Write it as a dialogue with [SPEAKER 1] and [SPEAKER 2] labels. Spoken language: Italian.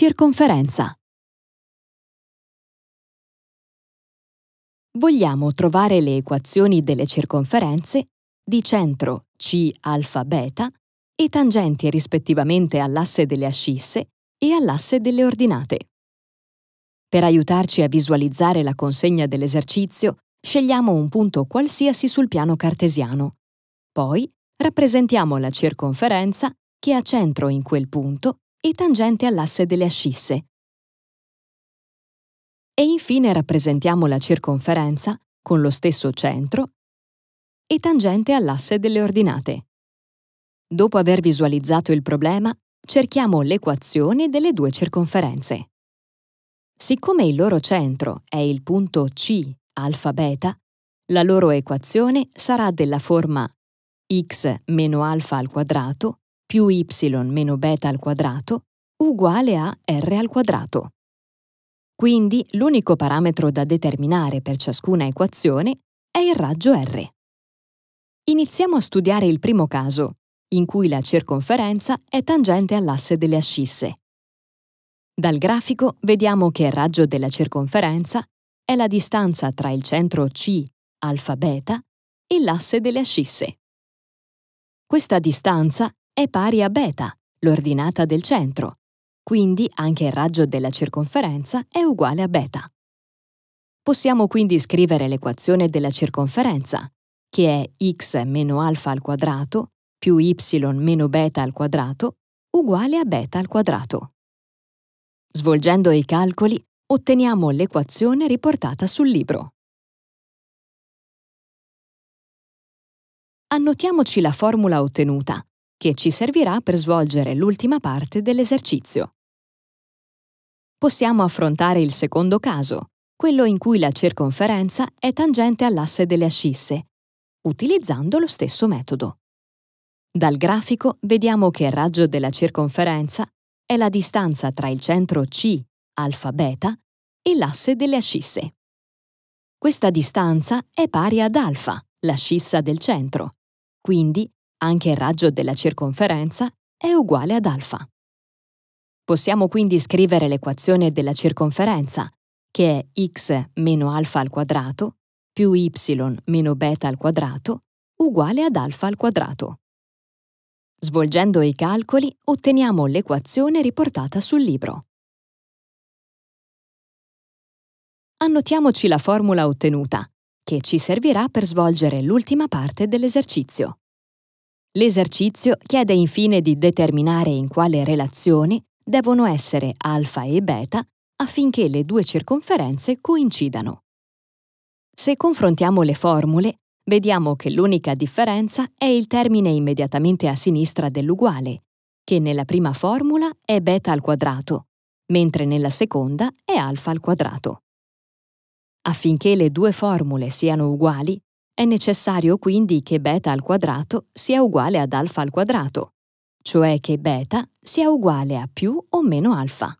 [SPEAKER 1] Circonferenza.
[SPEAKER 2] Vogliamo trovare le equazioni delle circonferenze di centro C alfa beta e tangenti rispettivamente all'asse delle ascisse e all'asse delle ordinate. Per aiutarci a visualizzare la consegna dell'esercizio, scegliamo un punto qualsiasi sul piano cartesiano. Poi rappresentiamo la circonferenza che ha centro in quel punto e tangente all'asse delle ascisse. E infine rappresentiamo la circonferenza con lo stesso centro e tangente all'asse delle ordinate. Dopo aver visualizzato il problema, cerchiamo l'equazione delle due circonferenze. Siccome il loro centro è il punto C alfa beta, la loro equazione sarà della forma x meno alfa al quadrato più y meno beta al quadrato uguale a r al quadrato. Quindi l'unico parametro da determinare per ciascuna equazione è il raggio r. Iniziamo a studiare il primo caso, in cui la circonferenza è tangente all'asse delle ascisse. Dal grafico vediamo che il raggio della circonferenza è la distanza tra il centro C, alfa beta, e l'asse delle ascisse. Questa distanza è pari a beta, l'ordinata del centro, quindi anche il raggio della circonferenza è uguale a beta. Possiamo quindi scrivere l'equazione della circonferenza, che è x meno alfa al quadrato più y meno beta al quadrato uguale a beta al quadrato. Svolgendo i calcoli, otteniamo l'equazione riportata sul libro.
[SPEAKER 1] Annotiamoci la formula
[SPEAKER 2] ottenuta, che ci servirà per svolgere l'ultima parte dell'esercizio. Possiamo affrontare il secondo caso, quello in cui la circonferenza è tangente all'asse delle ascisse, utilizzando lo stesso metodo. Dal grafico vediamo che il raggio della circonferenza è la distanza tra il centro C, alfa beta, e l'asse delle ascisse. Questa distanza è pari ad alfa, l'ascissa del centro, quindi anche il raggio della circonferenza, è uguale ad alfa. Possiamo quindi scrivere l'equazione della circonferenza, che è x meno alfa al quadrato più y meno beta al quadrato uguale ad alfa al quadrato. Svolgendo i calcoli otteniamo l'equazione riportata sul
[SPEAKER 1] libro. Annotiamoci la formula
[SPEAKER 2] ottenuta, che ci servirà per svolgere l'ultima parte dell'esercizio. L'esercizio chiede infine di determinare in quale relazione devono essere alfa e beta affinché le due circonferenze coincidano. Se confrontiamo le formule, vediamo che l'unica differenza è il termine immediatamente a sinistra dell'uguale, che nella prima formula è beta al quadrato, mentre nella seconda è alfa al quadrato. Affinché le due formule siano uguali, è necessario quindi che beta al quadrato sia uguale ad alfa al quadrato, cioè che beta sia uguale a più o meno alfa.